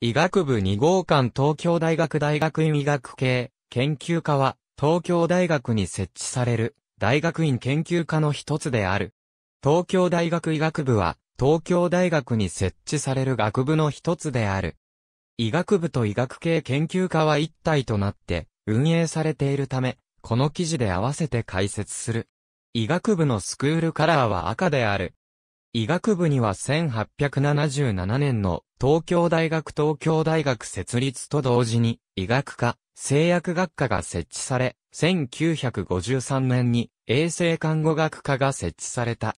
医学部2号館東京大学大学院医学系研究科は東京大学に設置される大学院研究科の一つである。東京大学医学部は東京大学に設置される学部の一つである。医学部と医学系研究科は一体となって運営されているため、この記事で合わせて解説する。医学部のスクールカラーは赤である。医学部には1877年の東京大学東京大学設立と同時に、医学科、製薬学科が設置され、1953年に衛生看護学科が設置された。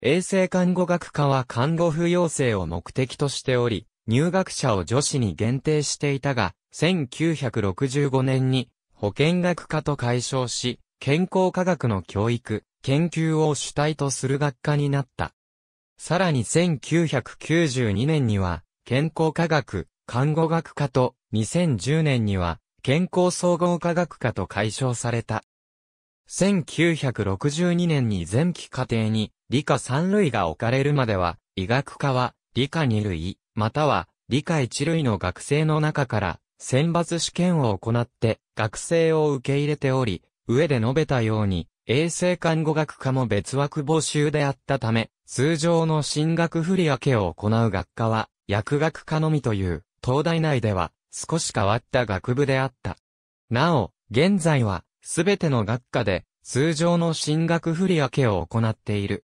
衛生看護学科は看護婦養成を目的としており、入学者を女子に限定していたが、1965年に保健学科と解消し、健康科学の教育、研究を主体とする学科になった。さらに1992年には、健康科学、看護学科と2010年には健康総合科学科と解消された。1962年に前期課程に理科3類が置かれるまでは、医学科は理科2類、または理科1類の学生の中から選抜試験を行って学生を受け入れており、上で述べたように、衛生看護学科も別枠募集であったため、通常の進学振り分けを行う学科は薬学科のみという、東大内では、少し変わった学部であった。なお、現在は、すべての学科で、通常の進学振り分けを行っている。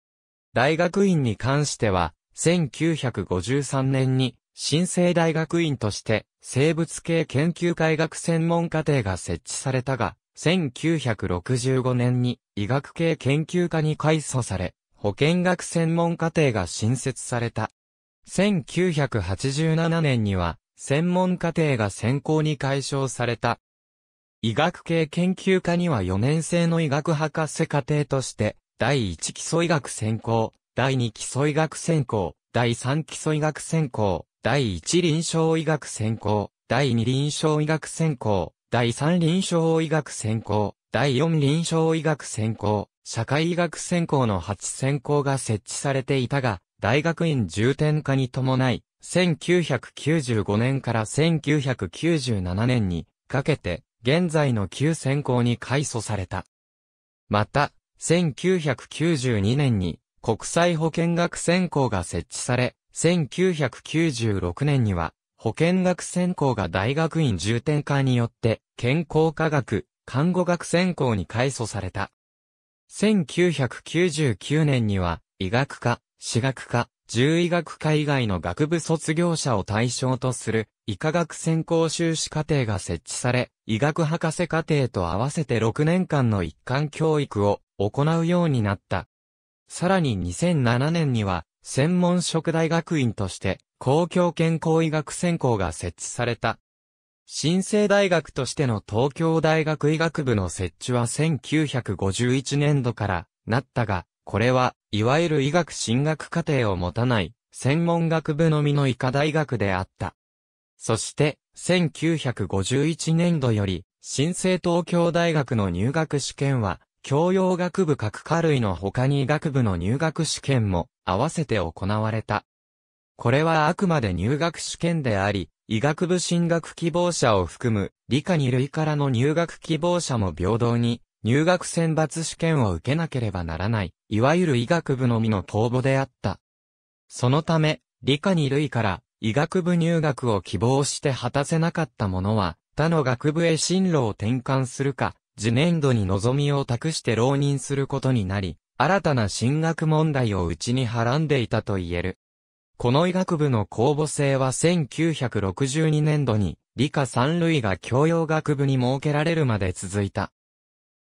大学院に関しては、1953年に、新生大学院として、生物系研究会学専門課程が設置されたが、1965年に医学系研究科に改組され、保健学専門課程が新設された。1987年には、専門課程が専攻に解消された。医学系研究科には4年生の医学博士課程として、第1基礎医学専攻、第2基礎医学専攻、第3基礎医学専攻、第1臨床医学専攻、第2臨床医学専攻、第3臨床医学専攻、第4臨床医学専攻、社会医学専攻の8専攻が設置されていたが、大学院重点化に伴い、1995年から1997年にかけて、現在の旧専攻に改組された。また、1992年に国際保健学専攻が設置され、1996年には保健学専攻が大学院重点化によって健康科学、看護学専攻に改組された。1999年には医学科、私学科、獣医学科以外の学部卒業者を対象とする医科学専攻修士課程が設置され、医学博士課程と合わせて6年間の一貫教育を行うようになった。さらに2007年には、専門職大学院として、公共健康医学専攻が設置された。新生大学としての東京大学医学部の設置は1951年度からなったが、これは、いわゆる医学進学課程を持たない、専門学部のみの医科大学であった。そして、1951年度より、新生東京大学の入学試験は、教養学部各科類の他に医学部の入学試験も合わせて行われた。これはあくまで入学試験であり、医学部進学希望者を含む理科二類からの入学希望者も平等に入学選抜試験を受けなければならない、いわゆる医学部のみの公募であった。そのため、理科二類から医学部入学を希望して果たせなかった者は、他の学部へ進路を転換するか、次年度に望みを託して浪人することになり、新たな進学問題をちにはらんでいたと言える。この医学部の公募制は1962年度に理科三類が教養学部に設けられるまで続いた。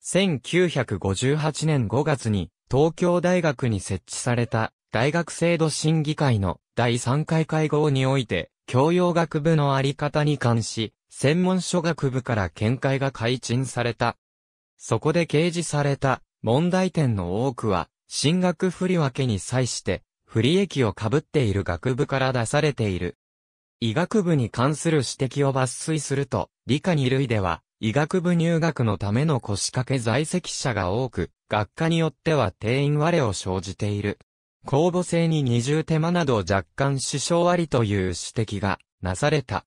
1958年5月に東京大学に設置された大学制度審議会の第3回会合において教養学部のあり方に関し専門書学部から見解が改陳された。そこで掲示された問題点の多くは進学振り分けに際して不利益を被っている学部から出されている。医学部に関する指摘を抜粋すると、理科二類では、医学部入学のための腰掛け在籍者が多く、学科によっては定員割れを生じている。公募制に二重手間など若干支障ありという指摘がなされた。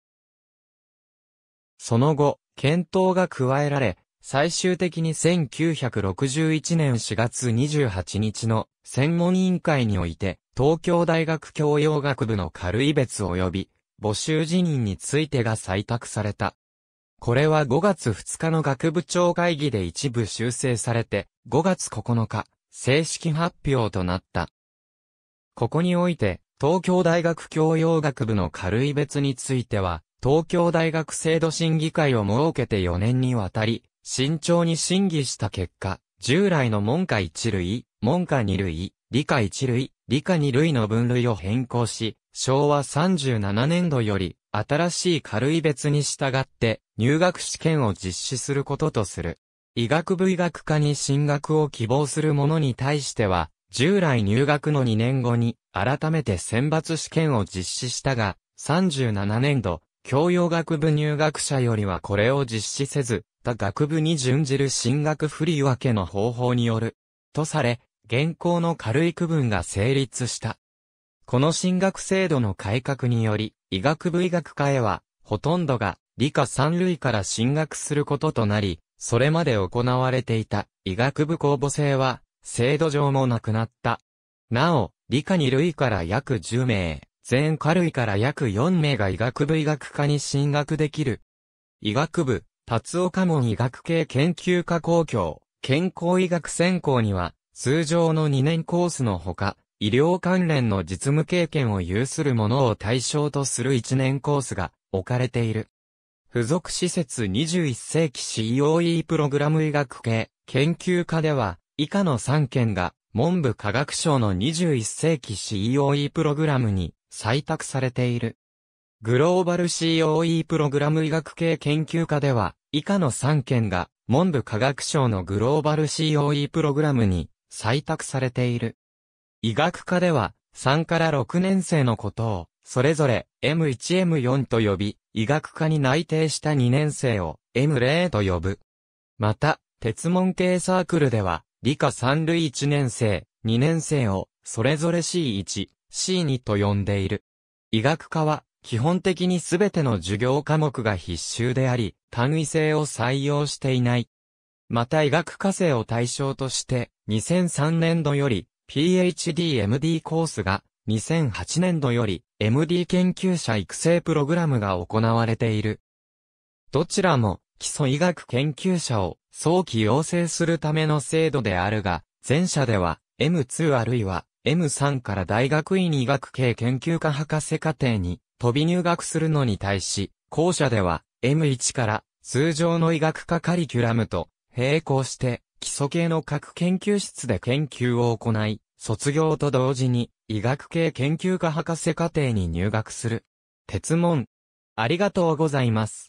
その後、検討が加えられ、最終的に1961年4月28日の専門委員会において、東京大学教養学部の軽い別及び、募集辞任についてが採択された。これは5月2日の学部長会議で一部修正されて、5月9日、正式発表となった。ここにおいて、東京大学教養学部の軽い別については、東京大学制度審議会を設けて4年にわたり、慎重に審議した結果、従来の文科一類、文科二類、理科一類、理科二類の分類を変更し、昭和37年度より、新しい軽い別に従って入学試験を実施することとする。医学部医学科に進学を希望する者に対しては、従来入学の2年後に改めて選抜試験を実施したが、37年度、教養学部入学者よりはこれを実施せず、他学部に準じる進学振り分けの方法による、とされ、現行の軽い区分が成立した。この進学制度の改革により、医学部医学科へは、ほとんどが理科三類から進学することとなり、それまで行われていた医学部公募制は、制度上もなくなった。なお、理科二類から約10名、全科類から約4名が医学部医学科に進学できる。医学部、達岡門医学系研究科公共、健康医学専攻には、通常の2年コースのほか、医療関連の実務経験を有する者を対象とする1年コースが置かれている。付属施設21世紀 COE プログラム医学系研究科では、以下の3件が文部科学省の21世紀 COE プログラムに採択されている。グローバル COE プログラム医学系研究科では、以下の3件が文部科学省のグローバル COE プログラムに採択されている。医学科では、3から6年生のことを、それぞれ M1M4 と呼び、医学科に内定した2年生を M0 と呼ぶ。また、鉄門系サークルでは、理科三類1年生、2年生を、それぞれ C1、C2 と呼んでいる。医学科は、基本的にすべての授業科目が必修であり、単位制を採用していない。また医学科生を対象として、2003年度より、PhD-MD コースが2008年度より MD 研究者育成プログラムが行われている。どちらも基礎医学研究者を早期養成するための制度であるが、前者では M2 あるいは M3 から大学院医学系研究科博士課程に飛び入学するのに対し、後者では M1 から通常の医学科カリキュラムと並行して基礎系の各研究室で研究を行い、卒業と同時に医学系研究科博士課程に入学する。鉄門。ありがとうございます。